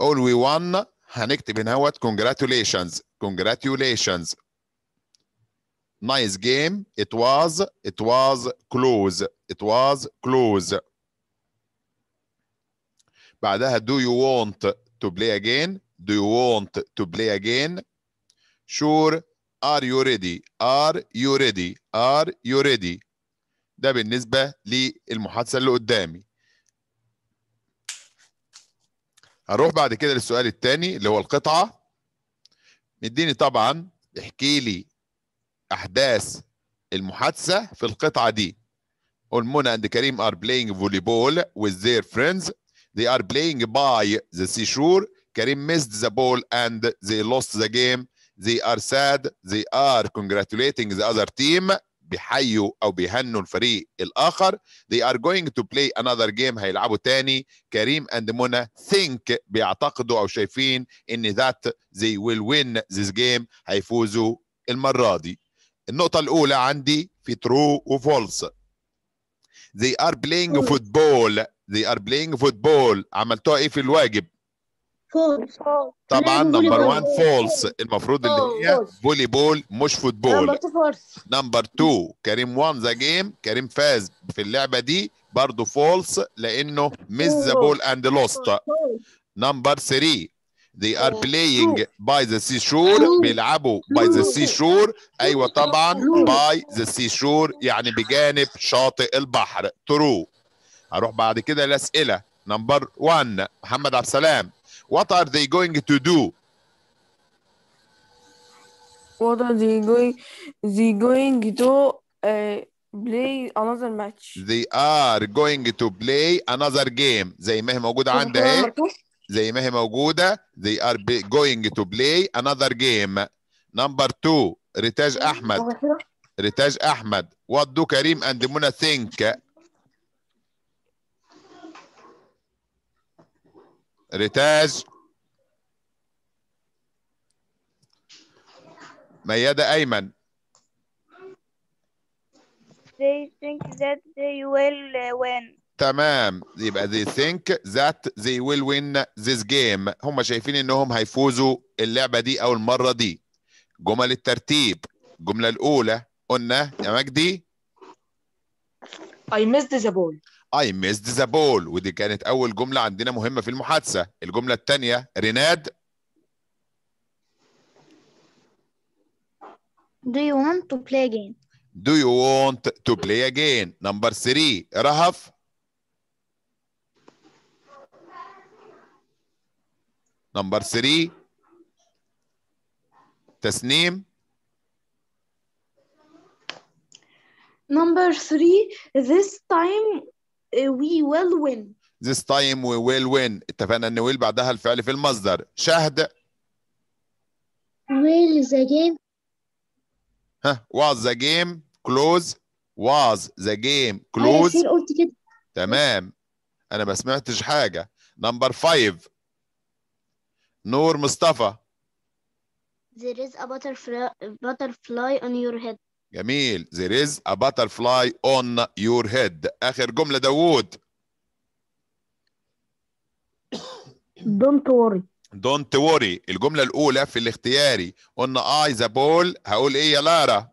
all we won هنكتب هنا اهوت congratulations congratulations nice game it was it was close it was close بعدها uh, do you want to play again do you want to play again sure are you ready are you ready are you ready ده بالنسبة للمحادثة اللي قدامي هنروح بعد كده للسؤال الثاني اللي هو القطعه مديني طبعا احكي لي احداث المحادثه في القطعه دي قول منى اند كريم ار بلاينج فولي بول وذ ذير فريندز they ار بلاينج باي ذا سي شور كريم ميسد ذا بول اند ذي لوست ذا جيم they ار ساد ذي ار congratulating ذا اذر تيم بيحيوا او بيهنوا الفريق الاخر they are going to play another game هيلعبوا تاني كريم اند منى think بيعتقدوا او شايفين ان that they will win this game هيفوزوا المره دي النقطه الاولى عندي في ترو وفولس they are playing football they are playing football عملتوها ايه في الواجب فولس طبعا نمبر 1 فولس المفروض اللي oh, هي فولي بول مش فوتبول نمبر 2 كريم وان ذا جيم كريم فاز في اللعبه دي برضه فولس لانه مس ذا بول اند لوست نمبر 3 they are oh, playing by the seashore بيلعبوا by the seashore ايوه طبعا by the seashore يعني بجانب شاطئ البحر true هروح بعد كده الاسئله نمبر 1 محمد عبد السلام What are they going to do? What are they going? They going to uh, play another match. They are going to play another game. زي ما هي موجودة عندها ايه؟ زي ما هي موجودة they are going to play another game. Number two ريتاج أحمد ريتاج أحمد What do Karim and Muna think ريتاز ميادة أيمن They think that they will win. تمام يبقى they think that they will win this game هم شايفين انهم هيفوزوا اللعبه دي او المره دي جمل الترتيب الجمله الاولى قلنا يا مجدي I missed the ball I missed the ball ودي كانت أول جملة عندنا مهمة في المحادثة الجملة الثانية ريناد Do you want to play again? Do you want to play again? Number three رهف Number three تسنيم Number three, this time we will win this time we will win اتفقنا ان will بعدها الفعل في المصدر شهد will the game ها was the game close was the game close أنا قلت كده تمام انا ما سمعتش حاجه نمبر 5 نور مصطفى there is a butterfly butterfly on your head جميل there is a butterfly on your head اخر جمله داوود don't worry don't worry الجمله الاولى في الاختياري قلنا اي ذا بول هقول ايه يا لارا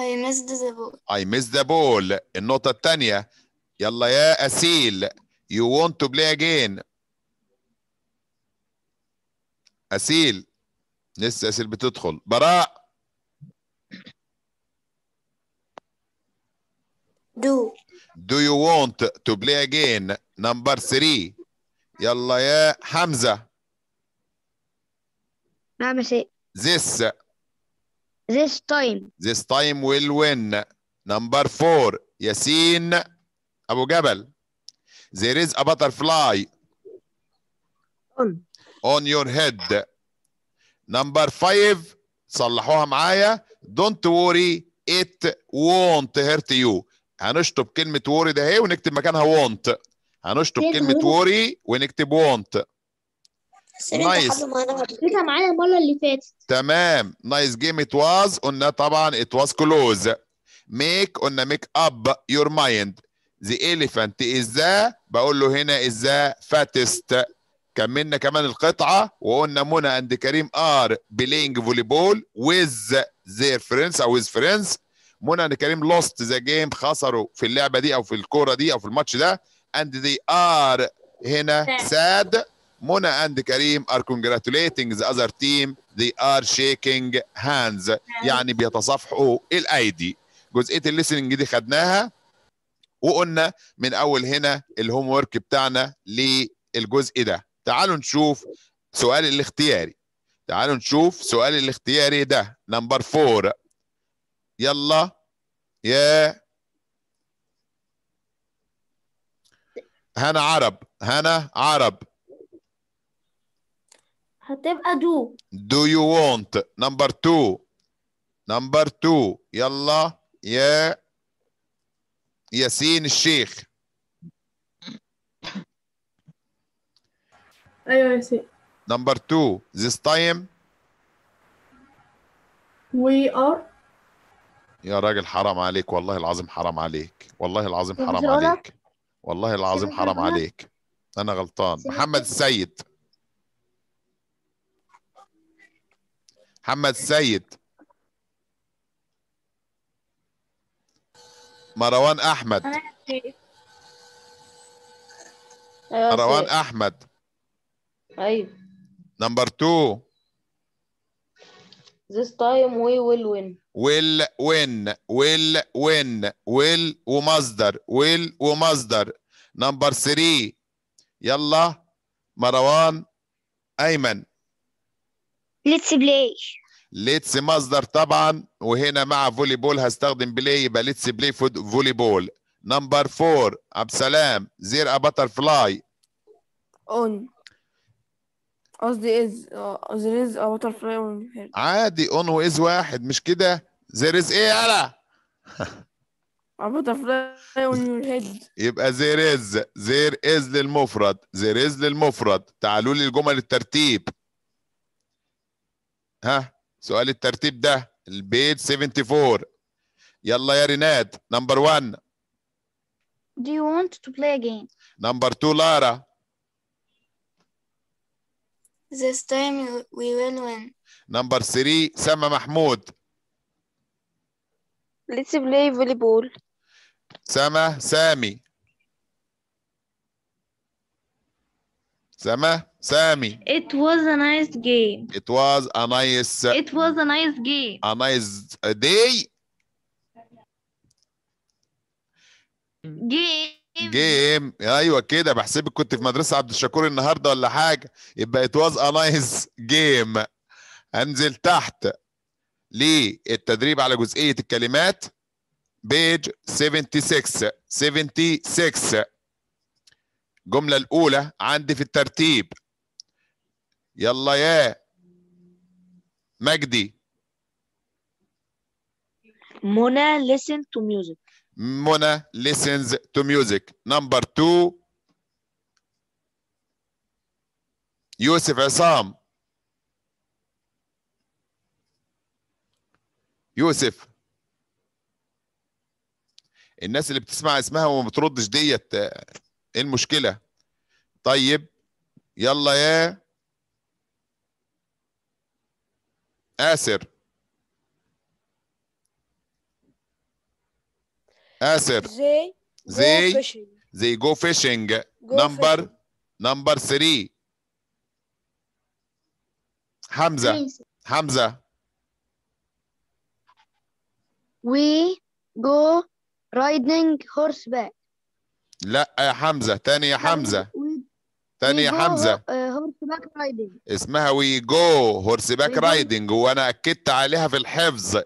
اي مس ذا بول اي مس ذا بول النقطه الثانيه يلا يا اسيل يو وونت تو بلاي اجين اسيل لسه اسيل بتدخل براء Do. Do you want to play again? Number three. Yalla يا حمزة. This. This time. This time will win. Number four. Yasin Abu Gabel. There is a butterfly. On. On your head. Number five. صلحوها معايا. Don't worry. It won't hurt you. هنشطب كلمه ده اهي ونكتب مكانها وونت هنشطب إيه كلمه وري ونكتب وونت نايس حطيتها معانا المره اللي فاتت تمام نايس جيم ات واز قلنا طبعا ات واز كلوز ميك قلنا ميك اب يور مايند ذا elephant از ذا بقول له هنا از ذا فاتست كملنا كمان القطعه وقلنا منى اند كريم ار بلاينج فولي بول ويز ذير فريندز او ويز فريندز منى كريم لوست ذا جيم خسروا في اللعبه دي او في الكوره دي او في الماتش ده اند ذي ار هنا ساد منى اند كريم ار كونجراتوليتنج ذا اذر تيم ذي ار شيكينج هاندز يعني بيتصافحوا الايدي جزئيه الليسننج دي خدناها وقلنا من اول هنا الهوم ورك بتاعنا للجزء ده تعالوا نشوف سؤال الاختياري تعالوا نشوف سؤال الاختياري ده نمبر 4 يلا يا هنا عرب هنا عرب هتبقى do do you want number two number two يلا يا ياسين الشيخ ايوه ياسين number two this time we are يا راجل حرام عليك والله العظيم حرام عليك والله العظيم حرام عليك والله العظيم حرام عليك انا غلطان محمد السيد محمد السيد مروان احمد أيوة، مروان احمد ايوه نمبر 2 This time we will win. will win will win will ومصدر will ومصدر Number three. يلا مروان ايمن let's play ليتس مصدر طبعا وهنا مع فولي بول هستخدم بلاي يبقى ليتس بلاي فولي بول نمبر four عبد السلام زير بتر فلاي اون قصدي از از از اه باتر فلاي عادي اون واز واحد مش كده زير از ايه يالا باتر فلاي اون يور هيد يبقى زير از زير از للمفرد زير از للمفرد تعالوا لي الجمل الترتيب ها سؤال الترتيب ده البيت 74 يلا يا ريناد نمبر 1 Do you want to play a game? Number 2 لارا This time we will win. Number three, Sama Mahmoud. Let's play volleyball. Sama, Sami. Sama, Sami. It was a nice game. It was a nice. It was a nice game. A nice day. Game. جيم ايوه كده بحسبك كنت في مدرسه عبد الشكور النهارده ولا حاجه يبقى ات واز ا نايس جيم انزل تحت للتدريب على جزئيه الكلمات بيج 76 76 الجمله الاولى عندي في الترتيب يلا يا مجدي منى listen to music Mona listens to music. Number two, Yusuf عصام. يوسف الناس اللي بتسمع اسمها وما بتردش ديت آه، ايه المشكله طيب يلا يا آسر آسر زي زي جو فيشنج نمبر نمبر fishing 3 آه، حمزة حمزة جو رايدنج هورس باك لا يا حمزة تاني يا حمزة تاني يا حمزة باك رايدنج اسمها وي جو هورسباك رايدنج وانا اكدت عليها في الحفظ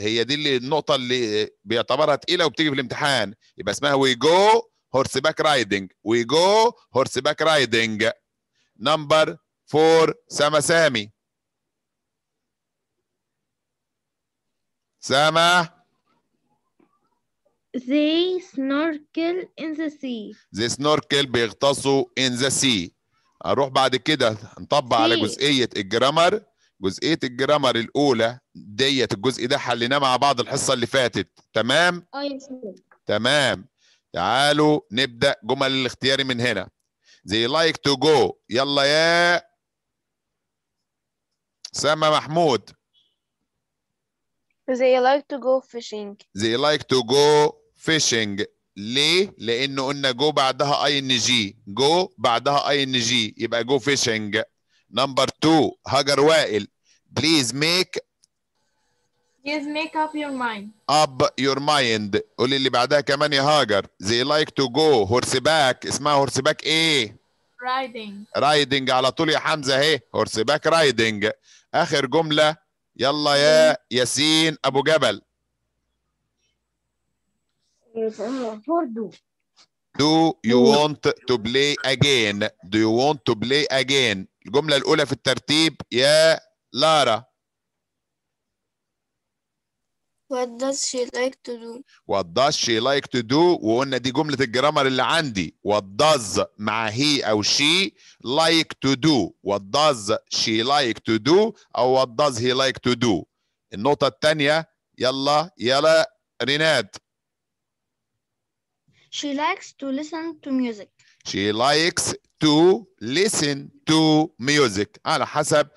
هي دي اللي النقطه اللي بيعتبرها تقيله وبتيجي في الامتحان يبقى اسمها وي جو هورس باك رايدنج وي جو هورس باك رايدنج نمبر فور سما سامي سما They snorkel in the sea. They snorkel بيغطسوا in the sea. هنروح بعد كده نطبق على جزئية الجرامر جزئيه الجرامر الاولى ديت الجزء ده حليناه مع بعض الحصه اللي فاتت تمام آه، تمام تعالوا نبدا جمل الاختياري من هنا زي لايك تو جو يلا يا سما محمود They like to go fishing. They like to go fishing. ليه؟ لأنه قلنا جو بعدها اي ان جي، جو بعدها اي ان جي يبقى جو فيشنج نمبر 2 هاجر وائل بليز ميك بليز ميك اب يور مايند اب يور مايند قولي اللي بعدها كمان يا هاجر. لايك تو جو هورس باك اسمها باك ايه؟ رايدنج رايدنج على طول يا حمزة اهي. باك رايدنج آخر جملة يلا يا ياسين أبو جبل. إيه، فردو Do you want to play again? Do you want to play again? الجملة الأولى في الترتيب يا لارا. What does she like to do? What does she like to do? وقلنا دي جملة الجرامر اللي عندي. What does مع he أو she like to do? What does she like to do? أو what does he like to do? النقطة الثانية يلا يلا ريناد. She likes to listen to music. She likes to listen to music على حسب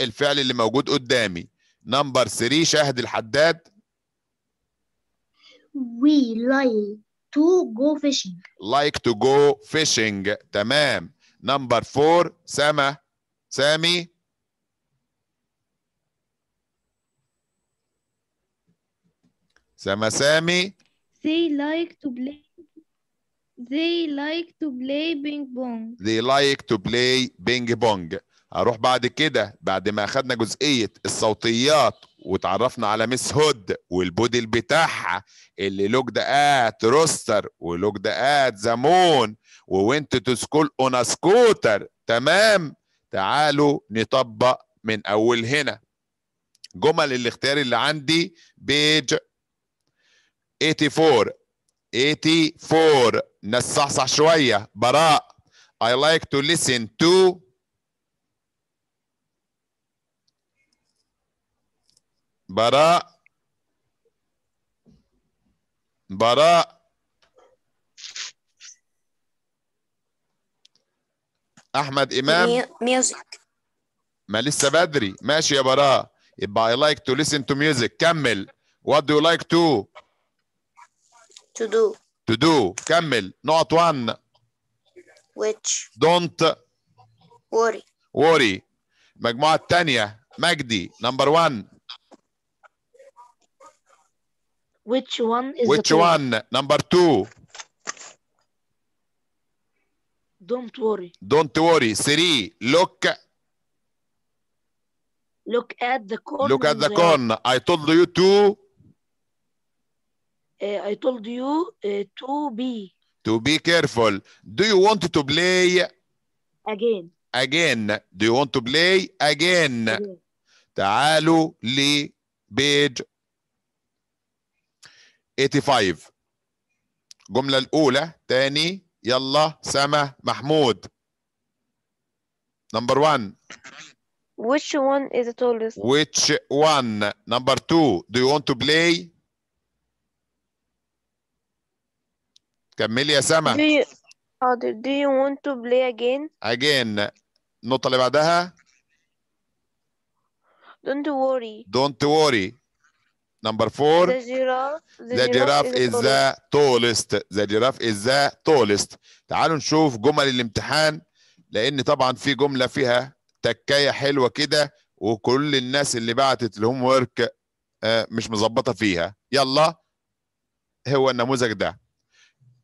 الفعل اللي موجود قدامي. Number three, شاهد الحداد. We like to go fishing. Like to go fishing. تمام. Number four, سامة. سامي. سما سامي. They like to play They like to play ping pong. They like to play ping pong. أروح بعد كده بعد ما اخدنا جزئيه الصوتيات وتعرفنا على مس هود والبودل بتاعها اللي لوك ات روستر ولوك ات زمون ووينت تو سكول اون سكوتر تمام تعالوا نطبق من اول هنا جمل الاختيار اللي عندي بيج 84 84 نصحصح شويه براء I like to listen to براء براء احمد امام ميوزك ما لسه بدري ماشي يا براء يبقى I like to listen to music كمل what do you like to to do to do كمل Not 1 which don't worry worry مجموعة الثانية مجدي number 1 which one is which one number 2 don't worry don't worry 3 look look at the corn look at the corn I told you to I told you to be. To be careful. Do you want to play? Again. Again. Do you want to play? Again. again. تعالوا ل page 85 الجملة الأولى تاني يلا سما محمود Number one. Which one is the tallest? Which one? Number two. Do you want to play? كملي يا سما do you, uh, do you want to play again again النقطه اللي بعدها don't worry don't worry number 4 the giraffe the, the giraffe, giraffe is, is the tallest the giraffe is the tallest تعالوا نشوف جمل الامتحان لان طبعا في جمله فيها تكايه حلوه كده وكل الناس اللي بعتت الهوم آه، ورك مش مظبطه فيها يلا هو النموذج ده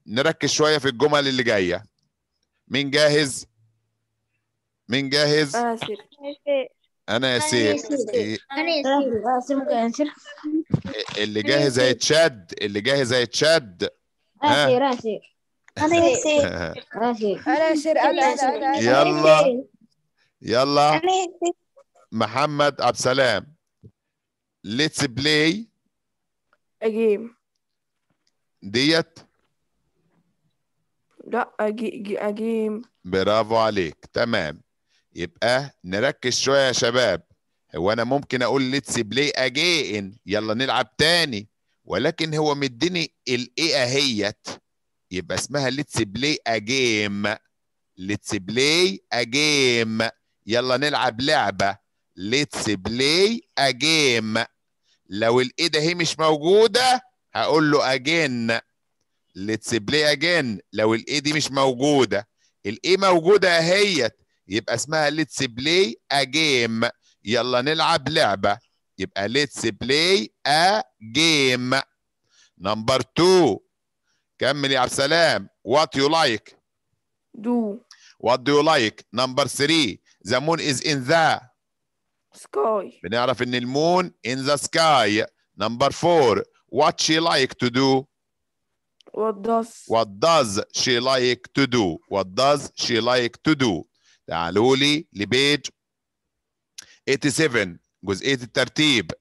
نركز شويه في الجمل اللي جايه مين جاهز مين جاهز انا ياسير انا ياسير انا ياسير اللي جاهز هيتشد اللي جاهز هيتشد ياسير ياسير انا ياسير انا ياسير انا انا يلا يلا محمد عبد السلام ليتس بلاي اجيم ديت لا أجي أجي أجيم برافو عليك تمام يبقى نركز شوية يا شباب هو أنا ممكن أقول ليتس بلاي أجين يلا نلعب تاني ولكن هو مديني الإيه أهيت يبقى اسمها ليتس بلاي أجيم ليتس بلاي أجيم يلا نلعب لعبة ليتس بلاي أجيم لو الإيه ده هي مش موجودة هقول له أجين ليتس بلاي اجين لو الاي دي مش موجوده الاي موجوده اهيت يبقى اسمها ليتس بلاي اجيم يلا نلعب لعبه يبقى ليتس بلاي ا جيم نمبر 2 كمل يا عبد السلام وات يو لايك دو وات دو يو لايك نمبر 3 ذا مون از ان ذا سكاي بنعرف ان المون ان ذا سكاي نمبر 4 وات شي لايك تو دو What does What does she like to do? What does she like to do? تعالوا لي لبيج 87 جزئية الترتيب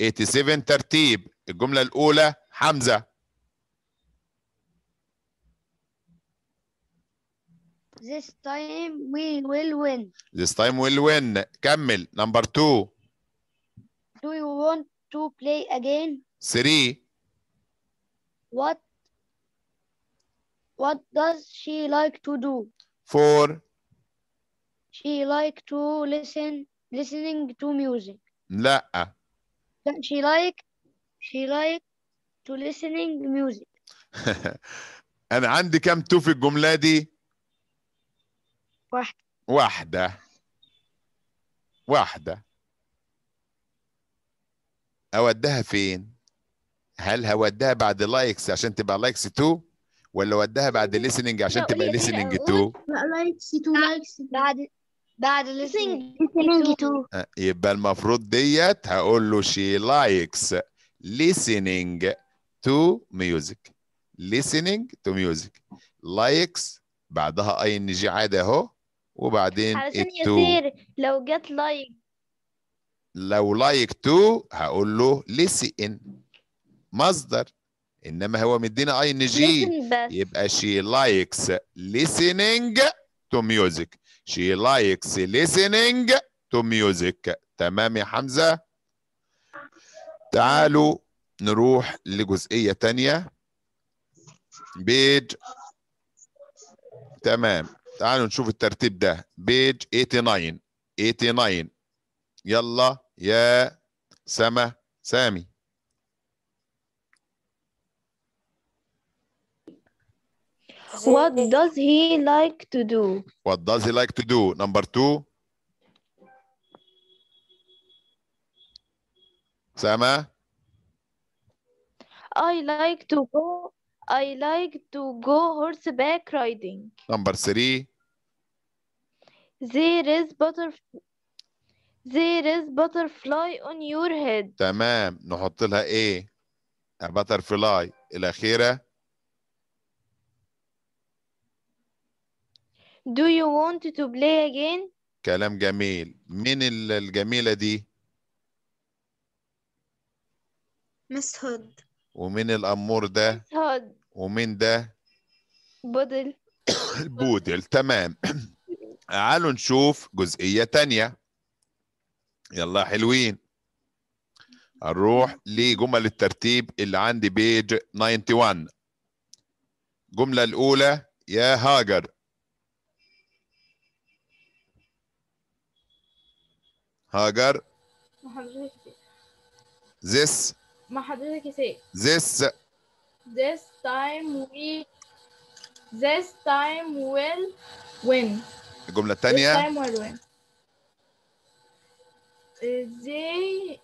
87 ترتيب الجملة الأولى حمزة This time we will win. This time we'll win. كمل number two. Do you want to play again? Three. What What does she like to do? Four. She like to listen listening to music. لا. She like she like to listening music. أنا عندي كم تو في الجملة دي؟ واحدة. واحدة. واحدة. أودها فين؟ هل هودها بعد لايكس عشان تبقى لايكس تو؟ ولا وداها بعد الليسننج عشان تبقى ليسننج تو لا لايكس تو لايكس بعد بعد الليسننج آه، تو يبقى المفروض ديت هقول له شي لايكس ليسننج تو ميوزك ليسننج تو ميوزك لايكس بعدها اي ان جي عادي اهو وبعدين علشان يصير لو جت لايك لو لايك تو هقول له ليسن مصدر انما هو مدينا اي ان جي يبقى شي لايكس ليسينينج تو ميوزك شي لايكس ليسينينج تو ميوزك تمام يا حمزه تعالوا نروح لجزئيه تانية بيج تمام تعالوا نشوف الترتيب ده بيج 89 89 يلا يا سما سامي What does he like to do? What does he like to do? Number two. Sama? Eh? I like to go. I like to go horseback riding. Number three. There is butterfly. There is butterfly on your head. تمام نحط لها ايه؟ A butterfly الأخيرة Do you want to play again? كلام جميل مين الجميلة دي؟ Miss Hood ومين الأمور ده؟ Miss Hood ومين ده؟ بودل البودل تمام تعالوا نشوف جزئية تانية يلا حلوين نروح لجمل الترتيب اللي عندي بيج 91 الجملة الأولى يا هاجر هاجر this this this time we this time will win الجملة الثانية this time will win eh, they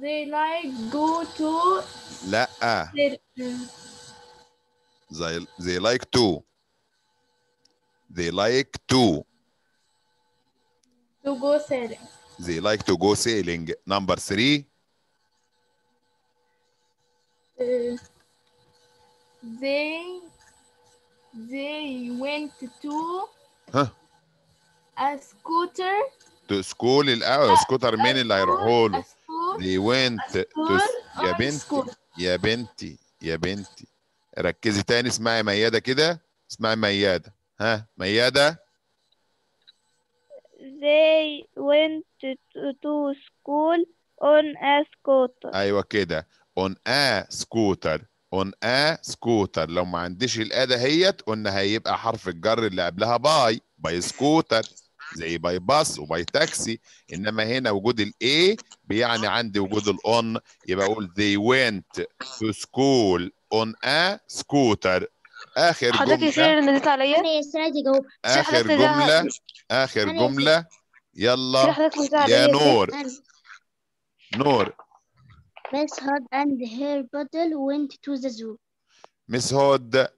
they like go to لا they, they like to they like to to go sailing They like to go sailing. Number three. Uh, they they went to huh? a scooter to school الاول سكوتر مين اللي هيروحوا له they went to يا بنتي يا بنتي يا بنتي ركزي تاني اسمعي مياده كده اسمعي مياده ها مياده they went to school on a scooter ايوه كده on a scooter on a scooter لو ما عنديش الأ دهيت قلنا هيبقى حرف الجر اللي قبلها باي باي سكوتر زي باي باص وباي تاكسي انما هنا وجود الاي بيعني عندي وجود الاون يبقى اقول they went to school on a scooter اخر حضرتك يصير اللي نزلت عليا انا يا سيد جاوب اخر جمله اخر جمله يلا يا نور نور Miss هود اند هير بوتل وينت تو ذا زو مس هود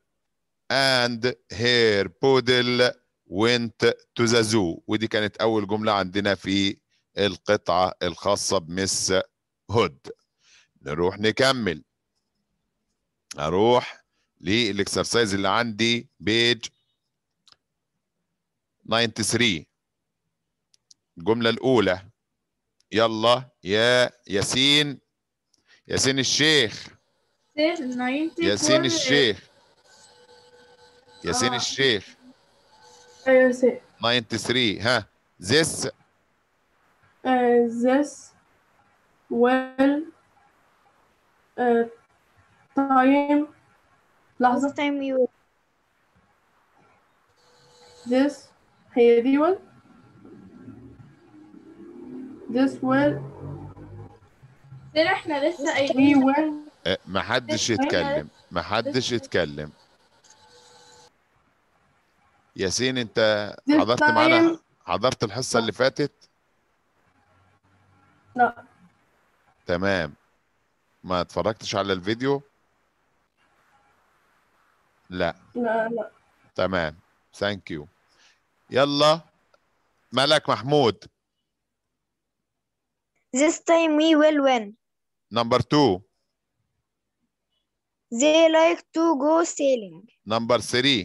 اند هير بودل وينت تو ذا زو ودي كانت أول جملة عندنا في القطعة الخاصة بمس هود. نروح نكمل. أروح للاكسرسايز اللي عندي بيج 93 الجملة الأولى يلا يا ياسين ياسين الشيخ ياسين الشيخ ياسين آه. الشيخ ايوه 93 ها this uh, this will uh, time لحظة. Last time you. This هي دي one. This will. احنا لسه قايلين. إيه، ما حدش محدش إيه، يتكلم إيه، محدش يتكلم ياسين انت حضرت معانا حضرت الحصه اللي فاتت لا تمام ما اتفرجتش على الفيديو لا لا لا تمام ثانك يو يلا ملك محمود This time we will win. Number two. They like to go sailing. Number three.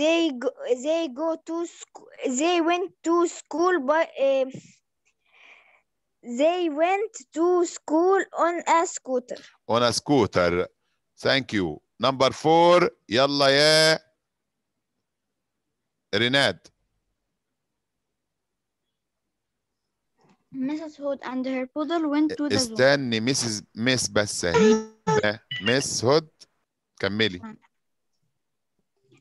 They go, they go to school. They went to school, by. uh, they went to school on a scooter. On a scooter. Thank you. نمبر فور يلا يا ريناد مسز هود اند هير بودل وينت تو ذا استني مسز ميس بس ميس هود كملي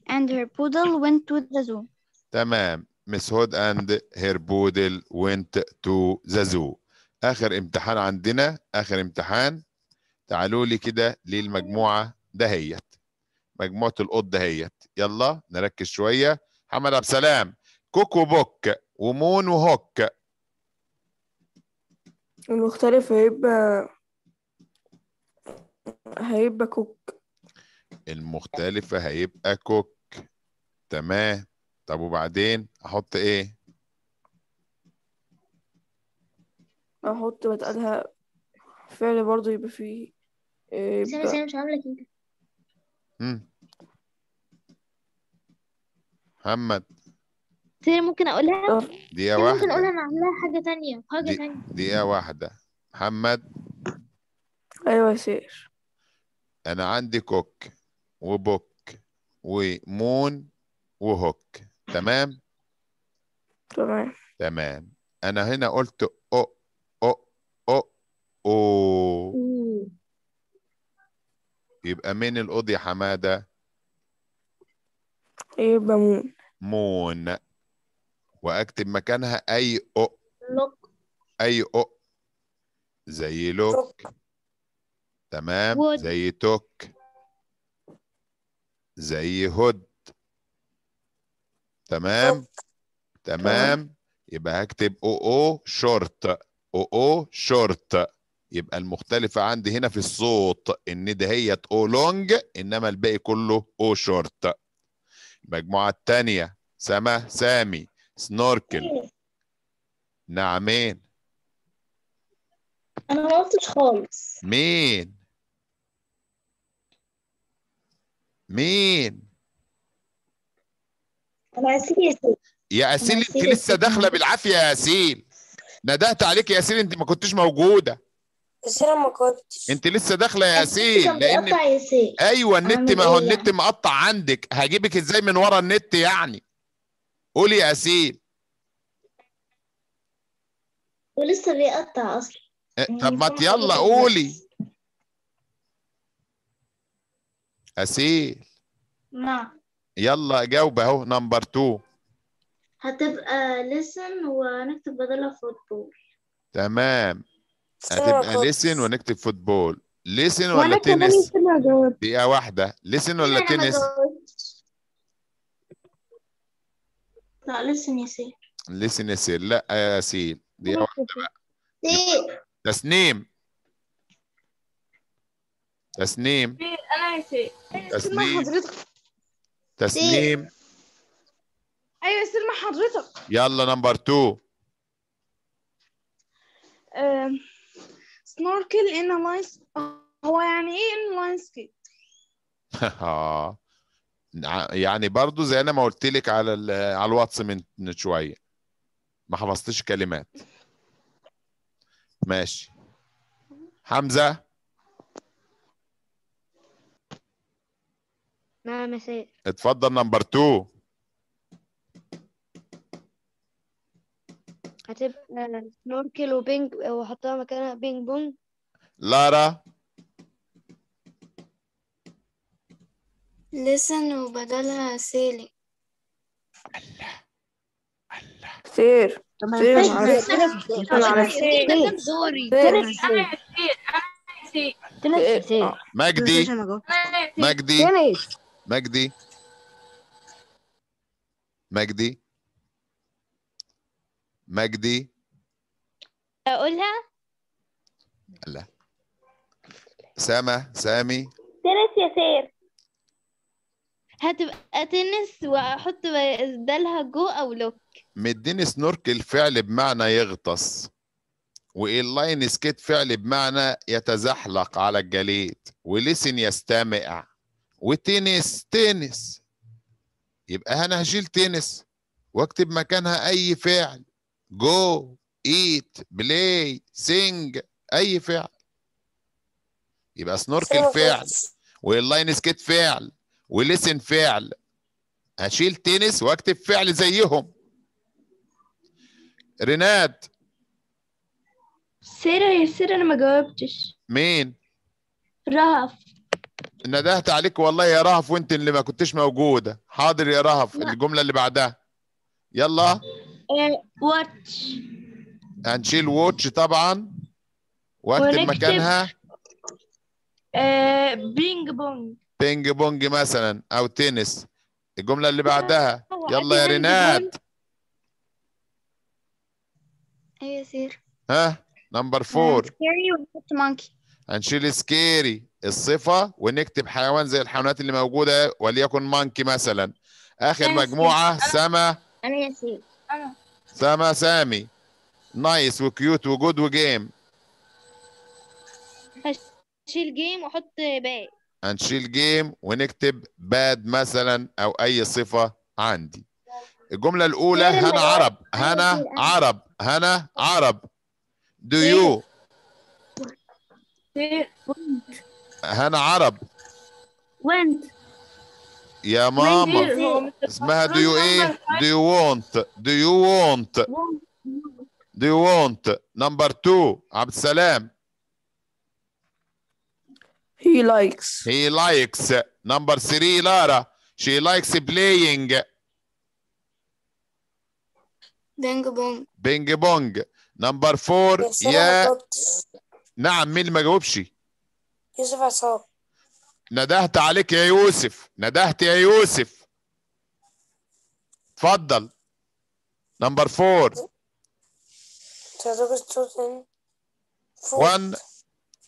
اند هير بودل وينت تو ذا زو تمام ميس هود اند هير بودل وينت تو ذا زو اخر امتحان عندنا اخر امتحان تعالوا لي كده للمجموعه دهيت مجموعه القط دهيت يلا نركز شويه محمد عبد السلام كوكو بوك ومون وهوك المختلف هيبقى هيبقى كوك المختلفة هيبقى كوك تمام طب وبعدين احط ايه احط بتقالها فعل برضو يبقى فيه إيه سامي سامي مش عاملة كده محمد تاني ممكن اقولها أه. دقيقة واحدة ممكن اقولها انا اعملها حاجه تانية حاجه دي- تانية دقيقة واحدة محمد أيوة يا سير أنا عندي كوك وبوك ومون وهوك تمام تمام تمام أنا هنا قلت أو أو أو أو يبقى من يا حمادة إيه يبقى مون مون واكتب مكانها اي او لوك اي او زي لوك تمام wood. زي توك زي هود تمام تمام يبقى هكتب او او شورت او او شورت يبقى المختلفة عندي هنا في الصوت إن دهيت أو لونج إنما الباقي كله أو شورت المجموعة الثانية سما سامي سنوركل نعمين أنا ما قلتش خالص مين مين أنا أسيل يا أسيل أنت لسه داخلة بالعافية يا أسيل ندهت عليك يا أسيل أنت ما كنتش موجودة انا ما كنتش انت لسه داخله يا ياسين لان يا ايوه النت ما هو النت مقطع عندك هجيبك ازاي من ورا النت يعني قولي يا ياسين ولسه بيقطع اصلا إيه، يعني طب ما يلا قولي اسيل نعم يلا جاوب اهو نمبر 2 هتبقى لسن ونكتب بدلها فوتبول تمام هتبقى ليسن ونكتب فوتبول ليسن ولا تنس دقيقة واحدة ليسن ولا تنس لا ليسن يا ياسين ليسن يا ياسين لا آه، يا ياسين دقيقة واحدة بقى تسنيم تسنيم انا ياسين تسنيم تسنيم ايوه سير مع حضرتك يلا نمبر 2 سنوركل ان لاين هو يعني ايه ان لاين اه يعني برضو زي انا ما قلت لك على على الواتس من شويه ما حفظتش كلمات ماشي حمزه نعم يا اتفضل نمبر 2 هتبقى سنوركل وبينج وحطها مكانها بينج بونج لارا لسن وبدلها سيلي الله الله سير سير سير سير سير سير سير سير سير سير مجدي مجدي مجدي مجدي مجدي اقولها لا سما سامي تنس يا سير هتبقى تنس واحط بدالها جو او لوك مديني سنوركل فعل بمعنى يغطس واللاين سكيت فعل بمعنى يتزحلق على الجليد وليسن يستمع وتنس تنس يبقى انا هشيل تنس واكتب مكانها اي فعل جو ايت بلاي سينج اي فعل يبقى سنوركل فعل واللاين سكيت فعل وليسن فعل هشيل تنس واكتب فعل زيهم ريناد سيرة يا سيرة انا ما جاوبتش مين؟ رهف ندهت عليك والله يا رهف وانت اللي ما كنتش موجوده حاضر يا رهف الجمله اللي بعدها يلا واتش هنشيل واتش طبعا واكتب مكانها بينج بونج بينج بونج مثلا او تنس الجمله اللي بعدها oh, يلا يا رينات ايه يا سير ها نمبر uh, فور مونكي هنشيل سكيري الصفه ونكتب حيوان زي الحيوانات اللي موجوده وليكن مانكي مثلا اخر مجموعه سما انا يا سير انا سما سامي نايس وكيوت وجود وجيم هنشيل جيم واحط باد هنشيل جيم ونكتب باد مثلا او اي صفه عندي الجمله الاولى هنا عرب هنا عرب هنا عرب do you هنا عرب went Yeah, mom. اسمها do you ايه do you want do you want do you want number two عبد السلام he likes he likes number three Lara she likes playing Bing bong. Bing bong. Number four. Yeah. نعم مين اللي ما جاوبش يوسف عصام ندهت عليك يا يوسف ندهت يا يوسف اتفضل نمبر فور وان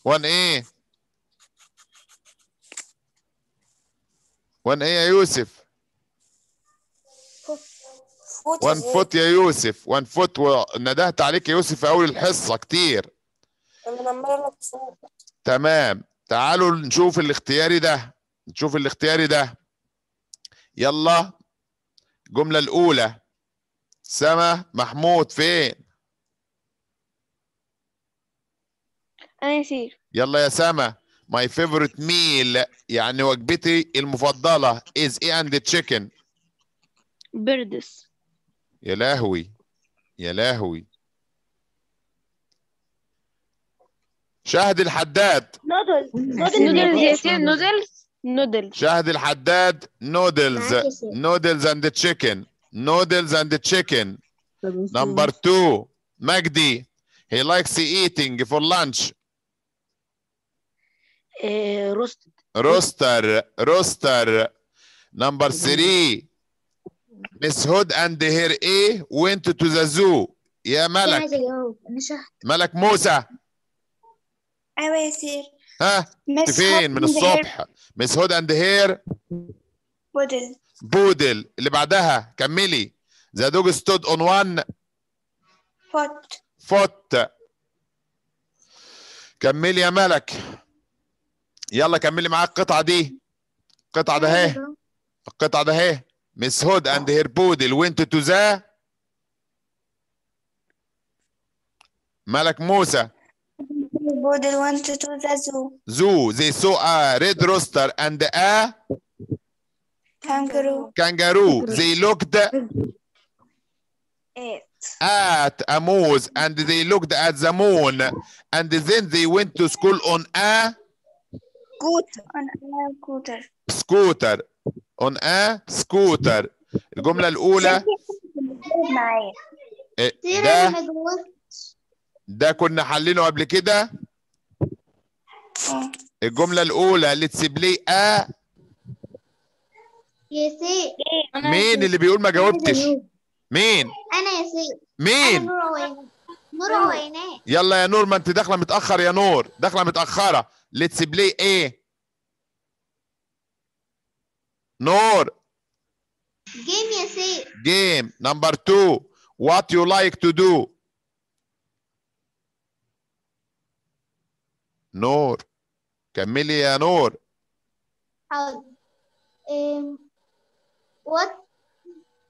وان ايه وان ايه يا يوسف وان فوت يا يوسف وان فوت و... ندهت عليك يا يوسف في اول الحصه كتير تمام تعالوا نشوف الاختياري ده نشوف الاختياري ده يلا الجملة الأولى سما محمود فين؟ أنا سير يلا يا سما my favorite meal يعني وجبتي المفضلة is ايه اند تشيكن بردس يا لهوي يا لهوي شاهد الحداد نودلز شاهد الحداد نودلز نودلز اند تشيكن نودلز اند تشيكن نمبر 2 مجدي هي لايكس ايتينج فور لانش روستر روستر نمبر 3 مس هود اند هير ايه وينت تو ذا زو يا ملك ملك موسى أيوة يا سير ها فين من الصبح مس هود اند هير بودل بودل اللي بعدها كملي ذا دوج ستود اون وان فوت فوت كملي يا ملك يلا كملي معاك القطعه دي القطعه ده اهي القطعه ده اهي مس هود اند هير بودل وينت تو ذا ملك موسى Everybody went to the zoo. Zoo. They saw a red rooster and a kangaroo. Kangaroo. They looked it. at a moose and they looked at the moon and then they went to school on a scooter. On a scooter. Scooter. On a scooter. الجملة الأولى ده كنا حلينه قبل كده آه. الجملة الأولى ليتس بلاي أ يسير مين اللي بيقول ما جاوبتش؟ مين؟ أنا يا يسير مين؟ نور وينات يلا يا نور ما أنت داخلة متأخر يا نور داخلة متأخرة ليتس بلاي إيه؟ نور جيم يا يسير جيم نمبر 2 وات يو لايك تو دو نور كملي يا نور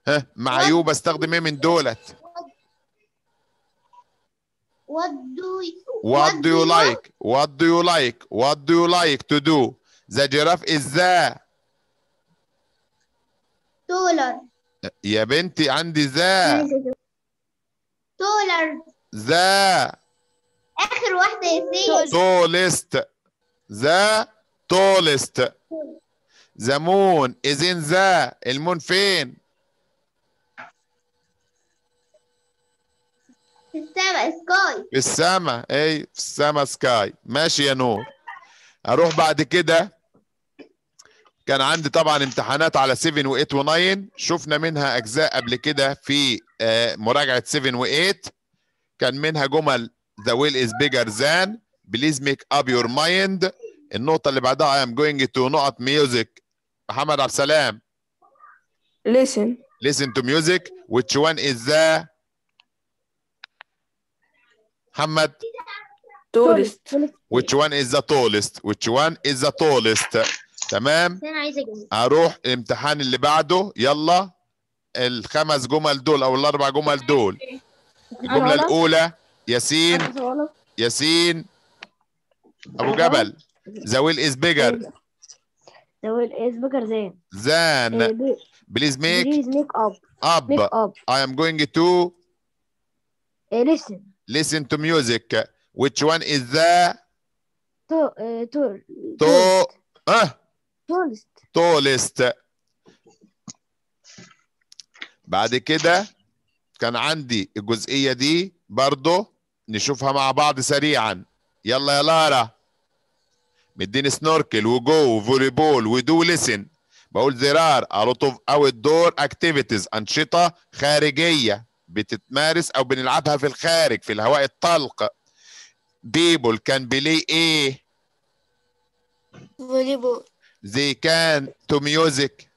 ها مع يو بستخدم ايه من دولت What do you like? What do you like? What do you like to do? The giraffe is the taller. يا بنتي عندي the taller. The اخر واحده يا تولست ذا تولست ذا مون از ان ذا المون فين في السماء سكاي في السماء اي في السماء سكاي ماشي يا نور اروح بعد كده كان عندي طبعا امتحانات على 7 و8 و9 شفنا منها اجزاء قبل كده في آه، مراجعه 7 و8 كان منها جمل the will is bigger than please make up your mind النقطة اللي بعدها I am going to نقط music محمد عبد السلام listen listen to music which one is the محمد tallest which one is the tallest which one is the tallest تمام اروح الامتحان اللي بعده يلا الخمس جمل دول او الاربع جمل دول الجملة الأولى ياسين ياسين ابو جبل ذا ويل از بيجر ذا ويل از بيجر ذان ذان بليز ميك بليز ميك اب اب اب I am going to ليسن eh, listen to music which one is the تو to اه tallest tallest بعد كده كان عندي الجزئيه دي برضه نشوفها مع بعض سريعا يلا يا لارا مديني سنوركل وجو وفولي بول ودو لسن بقول زرار اوف اوت دور اكتيفيتيز انشطه خارجيه بتتمارس او بنلعبها في الخارج في الهواء الطلق بيبول كان بلاي ايه فولي بول زي كان تو ميوزك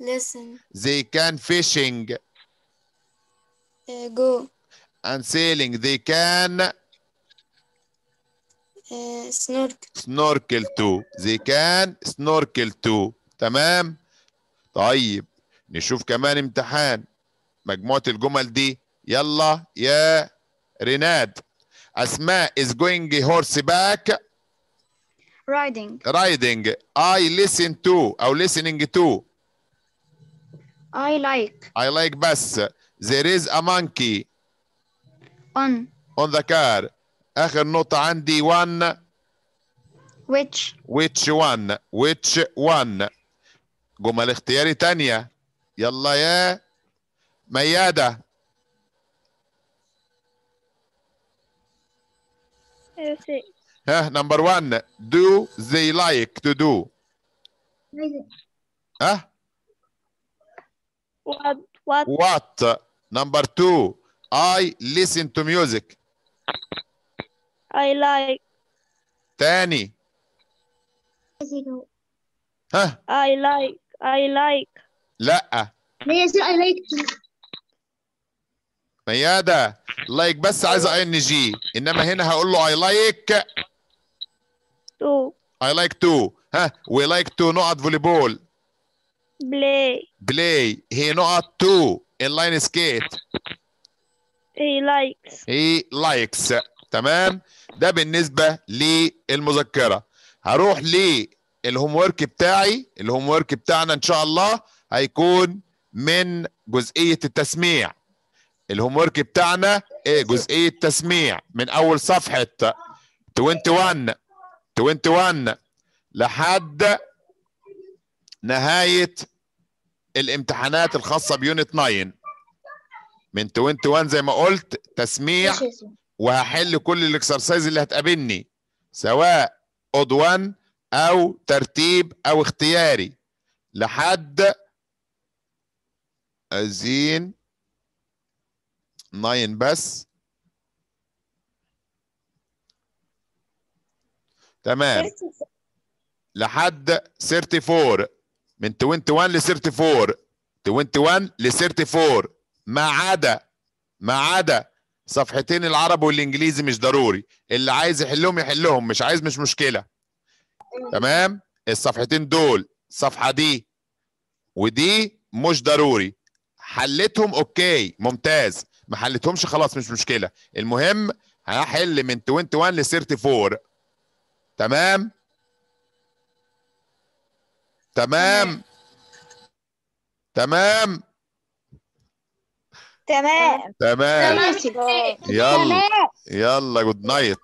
ليسن زي كان فيشنج جو and sailing they can snorkel snorkel too they can snorkel too تمام طيب نشوف كمان امتحان مجموعة الجمل دي يلا يا ريناد أسماء is going horseback riding riding I listen to أو listening to I like I like بس there is a monkey On. On the car. آخر نقطة عندي one. Which. Which one. Which one. جمل اختياري تانية. يلا يا ميادة. ها نمبر 1 do they like to do ها what what what number 2 I listen to music. I like. تاني. ها. I like. I like. لا. I like. ميادة لايك like بس عايزة اي ان جي انما هنا هقول له اي لايك تو اي لايك تو ها وي لايك تو نقط فولي بول بلاي بلاي هي نقط تو ان لاين سكيت he likes he likes تمام ده بالنسبه للمذكره هروح للهوم ورك بتاعي الهوم ورك بتاعنا ان شاء الله هيكون من جزئيه التسميع الهوم ورك بتاعنا ايه جزئيه تسميع من اول صفحه 21 21 لحد نهايه الامتحانات الخاصه بيونت 9 من 21 زي ما قلت تسميع وهحل كل الاكسرسايز اللي هتقابلني سواء عضوان او ترتيب او اختياري لحد عايزين 9 بس تمام لحد 34 من 21 ل 34 21 ل 34 ما عدا ما عدا صفحتين العرب والانجليزي مش ضروري اللي عايز يحلهم يحلهم مش عايز مش مشكله تمام الصفحتين دول الصفحه دي ودي مش ضروري حلتهم اوكي ممتاز ما حلتهمش خلاص مش مشكله المهم هحل من 21 ل 34 تمام تمام تمام تمام تمام يلا يلا جود نايت